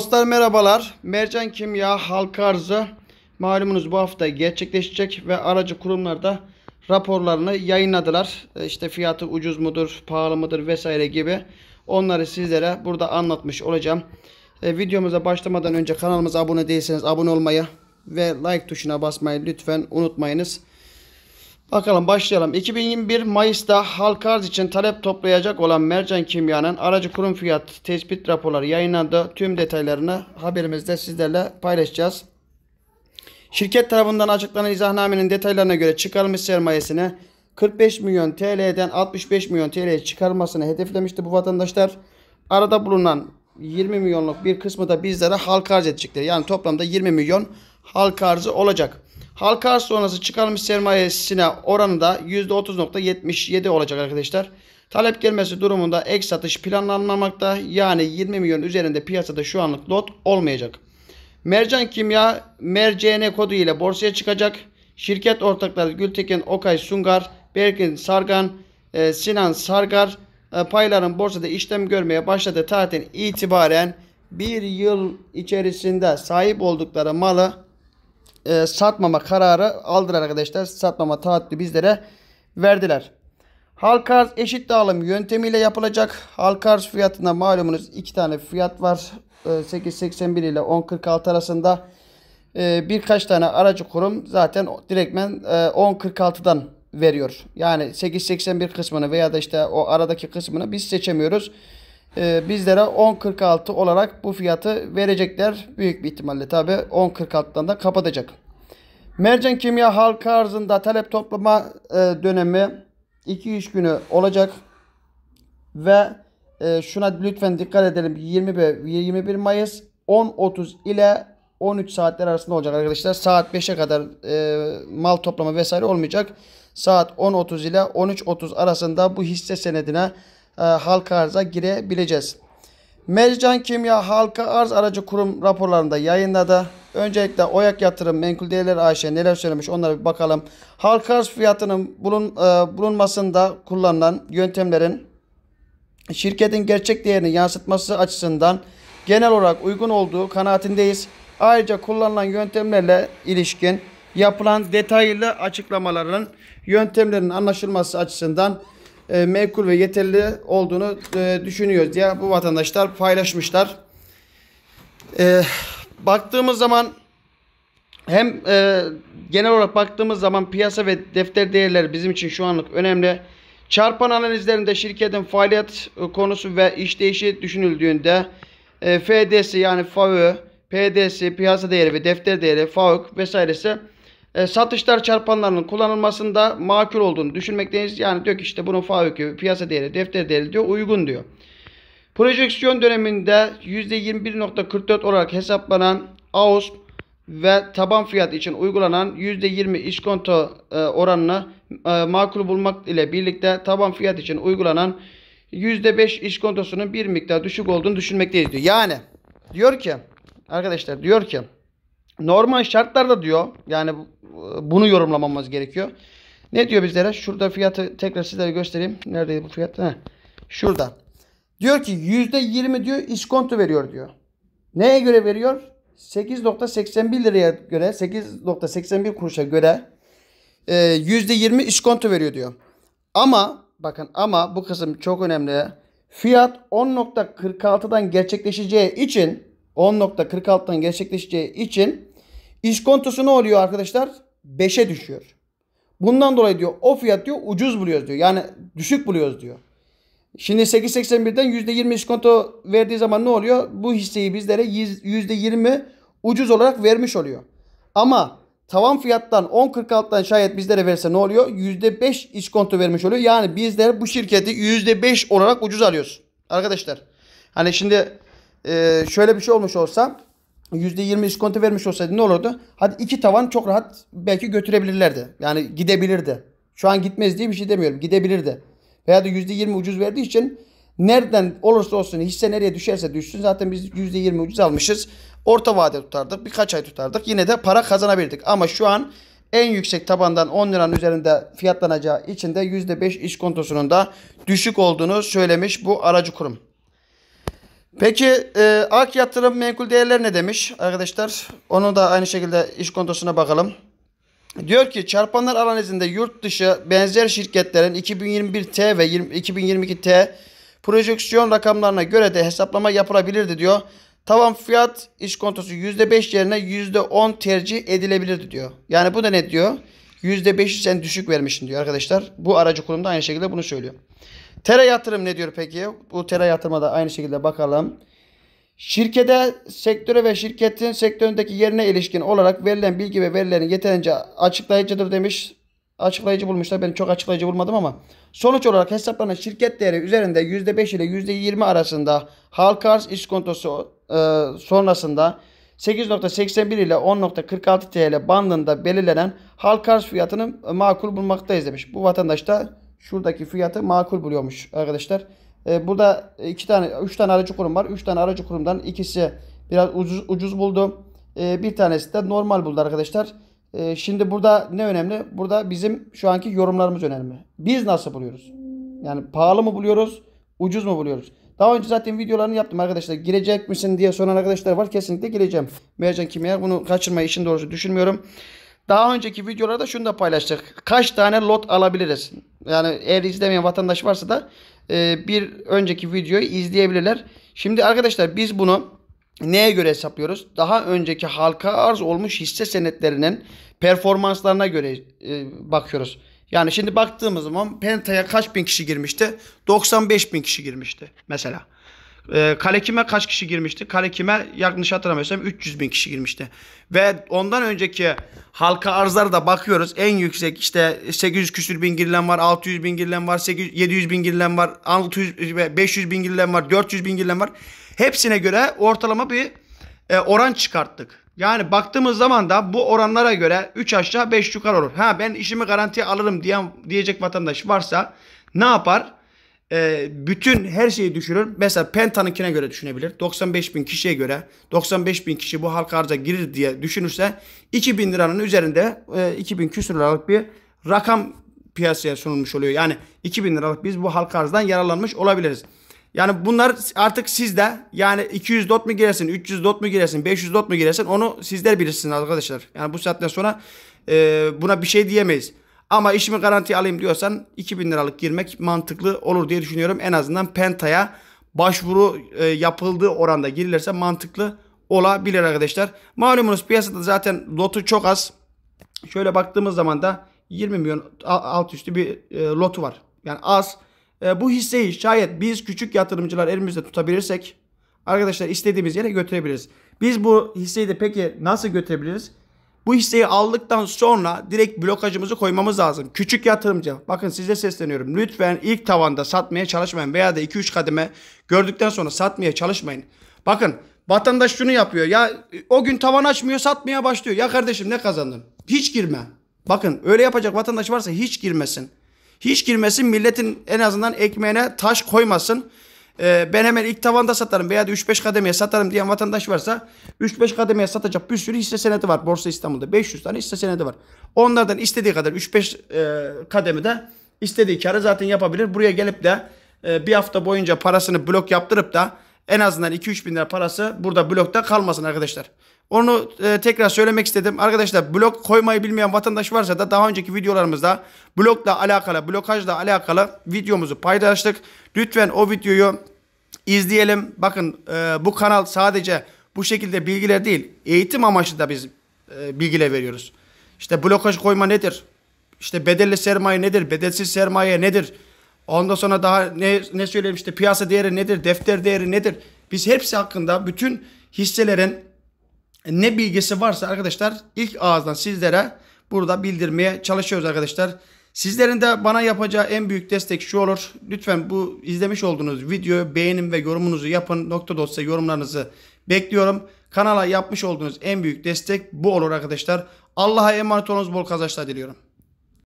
Dostlar merhabalar. Mercan Kimya halka arzı malumunuz bu hafta gerçekleşecek ve aracı kurumlar da raporlarını yayınladılar. E, işte fiyatı ucuz mudur, pahalı mıdır vesaire gibi onları sizlere burada anlatmış olacağım. E, videomuza başlamadan önce kanalımıza abone değilseniz abone olmayı ve like tuşuna basmayı lütfen unutmayınız. Bakalım başlayalım. 2021 Mayıs'ta halka arz için talep toplayacak olan Mercan Kimya'nın aracı kurum fiyat tespit raporları yayınlandı. Tüm detaylarını haberimizde sizlerle paylaşacağız. Şirket tarafından açıklanan izahnamenin detaylarına göre çıkarılmış sermayesini 45 milyon TL'den 65 milyon TL'ye çıkarmasını hedeflemişti bu vatandaşlar. Arada bulunan 20 milyonluk bir kısmı da bizlere halka arz edecekler. Yani toplamda 20 milyon halka arzı olacak. Halka arz sonrası çıkarılmış sermayesine oranı da %30.77 olacak arkadaşlar. Talep gelmesi durumunda ek satış planlanmamakta. Yani 20 milyon üzerinde piyasada şu anlık lot olmayacak. Mercan Kimya MRCN kodu ile borsaya çıkacak. Şirket ortakları Gültekin Okay Sungar, Berkin Sargan, e, Sinan Sargar e, payların borsada işlem görmeye başladığı tarihten itibaren bir yıl içerisinde sahip oldukları malı e, satmama kararı aldılar arkadaşlar. Satmama taahhütü bizlere verdiler. Halk arz eşit dağılım yöntemiyle yapılacak. Halk arz fiyatında malumunuz iki tane fiyat var. 8.81 e, ile 10.46 arasında e, birkaç tane aracı kurum zaten direktmen 10.46'dan e, veriyor. Yani 8.81 kısmını veya da işte o aradaki kısmını biz seçemiyoruz e, bizlere 10.46 olarak bu fiyatı verecekler. Büyük bir ihtimalle tabi 10.46'dan da kapatacak. Mercan kimya halka arzında talep toplama e, dönemi 2-3 günü olacak. Ve e, şuna lütfen dikkat edelim 21, 21 Mayıs 10.30 ile 13 saatler arasında olacak arkadaşlar. Saat 5'e kadar e, mal toplama vesaire olmayacak. Saat 10.30 ile 13.30 arasında bu hisse senedine e, halka arza girebileceğiz. Mercan Kimya Halka Arz Aracı Kurum raporlarında yayınladı. Öncelikle Oyak Yatırım Menkul değerler AŞ e neler söylemiş onlara bir bakalım. Halka arz fiyatının bulun, e, bulunmasında kullanılan yöntemlerin şirketin gerçek değerini yansıtması açısından genel olarak uygun olduğu kanaatindeyiz. Ayrıca kullanılan yöntemlerle ilişkin yapılan detaylı açıklamaların yöntemlerin anlaşılması açısından e, menkul ve yeterli olduğunu e, düşünüyoruz diye bu vatandaşlar paylaşmışlar. E, baktığımız zaman hem e, genel olarak baktığımız zaman piyasa ve defter değerleri bizim için şu anlık önemli. Çarpan analizlerinde şirketin faaliyet e, konusu ve işleyişi düşünüldüğünde e, FD'si yani FAVÖ, PD'si, piyasa değeri ve defter değeri, FAVÖK vesairesi e, satışlar çarpanlarının kullanılmasında makul olduğunu düşünmekteyiz. Yani diyor ki işte bunun faökü, piyasa değeri, defter değeri diyor uygun diyor. Projeksiyon döneminde %21.44 olarak hesaplanan AUS ve taban fiyat için uygulanan %20 iskonto e, oranını e, makul bulmak ile birlikte taban fiyat için uygulanan %5 iskontosunun bir miktar düşük olduğunu düşünmekteyiz diyor. Yani diyor ki arkadaşlar diyor ki Normal şartlarda diyor yani bunu yorumlamamız gerekiyor. Ne diyor bizlere? Şurada fiyatı tekrar sizlere göstereyim. Neredeydi bu fiyat? Heh. Şurada. Diyor ki %20 diyor iskonto veriyor diyor. Neye göre veriyor? 8.81 liraya göre 8.81 kuruşa göre e, %20 iskonto veriyor diyor. Ama bakın ama bu kısım çok önemli. Fiyat 10.46'dan gerçekleşeceği için 10.46'dan gerçekleşeceği için İş İşkontosu ne oluyor arkadaşlar? 5'e düşüyor. Bundan dolayı diyor o fiyat diyor ucuz buluyoruz diyor. Yani düşük buluyoruz diyor. Şimdi 8.81'den %20 konto verdiği zaman ne oluyor? Bu hisseyi bizlere %20 ucuz olarak vermiş oluyor. Ama tavan fiyattan 10.46'dan şayet bizlere verse ne oluyor? %5 konto vermiş oluyor. Yani bizler bu şirketi %5 olarak ucuz alıyoruz. Arkadaşlar hani şimdi e, şöyle bir şey olmuş olsa %20 iskonto vermiş olsaydı ne olurdu? Hadi iki tavan çok rahat belki götürebilirlerdi. Yani gidebilirdi. Şu an gitmez diye bir şey demiyorum. Gidebilirdi. Veya da %20 ucuz verdiği için nereden olursa olsun hisse nereye düşerse düşsün zaten biz %20 ucuz almışız. Orta vade tutardık. Birkaç ay tutardık. Yine de para kazanabildik. Ama şu an en yüksek tabandan 10 liranın üzerinde fiyatlanacağı için de %5 iskontosunun da düşük olduğunu söylemiş bu aracı kurum. Peki e, AK yatırım menkul değerler ne demiş arkadaşlar? Onu da aynı şekilde iş kontosuna bakalım. Diyor ki çarpanlar analizinde yurt dışı benzer şirketlerin 2021T ve 2022T projeksiyon rakamlarına göre de hesaplama yapılabilirdi diyor. Tavan fiyat iş iskontosu %5 yerine %10 tercih edilebilirdi diyor. Yani bu da ne diyor? %5'i sen düşük vermişsin diyor arkadaşlar. Bu aracı kurumda aynı şekilde bunu söylüyor. Tera yatırım ne diyor peki? Bu tere yatırıma da aynı şekilde bakalım. Şirkete, sektöre ve şirketin sektöründeki yerine ilişkin olarak verilen bilgi ve verilerin yeterince açıklayıcıdır demiş. Açıklayıcı bulmuşlar. Ben çok açıklayıcı bulmadım ama. Sonuç olarak hesaplanan şirket değeri üzerinde %5 ile %20 arasında halka arz iskontosu e, sonrasında 8.81 ile 10.46 TL bandında belirlenen halka arz fiyatını makul bulmaktayız demiş. Bu vatandaş da şuradaki fiyatı makul buluyormuş arkadaşlar. E, burada iki tane, üç tane aracı kurum var. Üç tane aracı kurumdan ikisi biraz ucuz, ucuz buldu. E, bir tanesi de normal buldu arkadaşlar. E, şimdi burada ne önemli? Burada bizim şu anki yorumlarımız önemli. Biz nasıl buluyoruz? Yani pahalı mı buluyoruz? Ucuz mu buluyoruz? Daha önce zaten videolarını yaptım arkadaşlar. Girecek misin diye soran arkadaşlar var. Kesinlikle gireceğim. Mercan Kimya bunu kaçırmayı işin doğrusu düşünmüyorum. Daha önceki videolarda şunu da paylaştık. Kaç tane lot alabiliriz? Yani eğer izlemeyen vatandaş varsa da e, bir önceki videoyu izleyebilirler. Şimdi arkadaşlar biz bunu neye göre hesaplıyoruz? Daha önceki halka arz olmuş hisse senetlerinin performanslarına göre e, bakıyoruz. Yani şimdi baktığımız zaman Penta'ya kaç bin kişi girmişti? 95 bin kişi girmişti mesela. E, kale kaç kişi girmişti? Kalekime kime yanlış hatırlamıyorsam 300 bin kişi girmişti. Ve ondan önceki halka arzlara da bakıyoruz. En yüksek işte 800 küsür bin girilen var, 600 bin girilen var, 800, 700 bin girilen var, 600 500 bin girilen var, 400 bin girilen var. Hepsine göre ortalama bir e, oran çıkarttık. Yani baktığımız zaman da bu oranlara göre 3 aşağı 5 yukarı olur. Ha ben işimi garantiye alırım diyen diyecek vatandaş varsa ne yapar? e, bütün her şeyi düşünür. Mesela Penta'nınkine göre düşünebilir. 95 bin kişiye göre 95 bin kişi bu halka arza girir diye düşünürse 2 bin liranın üzerinde e, 2 bin küsur liralık bir rakam piyasaya sunulmuş oluyor. Yani 2 bin liralık biz bu halka arzdan yararlanmış olabiliriz. Yani bunlar artık sizde yani 200 dot mu girersin, 300 dot mu girersin, 500 dot mu girersin onu sizler bilirsiniz arkadaşlar. Yani bu saatten sonra e, buna bir şey diyemeyiz. Ama işimi garanti alayım diyorsan 2000 liralık girmek mantıklı olur diye düşünüyorum. En azından Penta'ya başvuru e, yapıldığı oranda girilirse mantıklı olabilir arkadaşlar. Malumunuz piyasada zaten lotu çok az. Şöyle baktığımız zaman da 20 milyon alt üstü bir e, lotu var. Yani az. E, bu hisseyi şayet biz küçük yatırımcılar elimizde tutabilirsek arkadaşlar istediğimiz yere götürebiliriz. Biz bu hisseyi de peki nasıl götürebiliriz? Bu hisseyi aldıktan sonra direkt blokajımızı koymamız lazım. Küçük yatırımcı bakın size sesleniyorum. Lütfen ilk tavanda satmaya çalışmayın veya da 2-3 kademe gördükten sonra satmaya çalışmayın. Bakın vatandaş şunu yapıyor ya o gün tavan açmıyor satmaya başlıyor. Ya kardeşim ne kazandın? Hiç girme. Bakın öyle yapacak vatandaş varsa hiç girmesin. Hiç girmesin milletin en azından ekmeğine taş koymasın. Ee, ben hemen ilk tavanda satarım veya 3-5 kademeye satarım diyen vatandaş varsa 3-5 kademeye satacak bir sürü hisse senedi var. Borsa İstanbul'da 500 tane hisse senedi var. Onlardan istediği kadar 3-5 e, kademede istediği karı zaten yapabilir. Buraya gelip de e, bir hafta boyunca parasını blok yaptırıp da en azından 2-3 bin lira parası burada blokta kalmasın arkadaşlar. Onu e, tekrar söylemek istedim. Arkadaşlar blok koymayı bilmeyen vatandaş varsa da daha önceki videolarımızda blokla alakalı, blokajla alakalı videomuzu paylaştık. Lütfen o videoyu izleyelim. Bakın e, bu kanal sadece bu şekilde bilgiler değil, eğitim amaçlı da biz e, bilgiler veriyoruz. İşte blokaj koyma nedir? İşte bedelli sermaye nedir? Bedelsiz sermaye nedir? Ondan sonra daha ne, ne söyleyeyim işte piyasa değeri nedir? Defter değeri nedir? Biz hepsi hakkında bütün hisselerin ne bilgisi varsa arkadaşlar ilk ağızdan sizlere burada bildirmeye çalışıyoruz arkadaşlar. Sizlerin de bana yapacağı en büyük destek şu olur. Lütfen bu izlemiş olduğunuz videoyu beğenin ve yorumunuzu yapın. Nokta dosya yorumlarınızı bekliyorum. Kanala yapmış olduğunuz en büyük destek bu olur arkadaşlar. Allah'a emanet olunuz bol kazançlar diliyorum.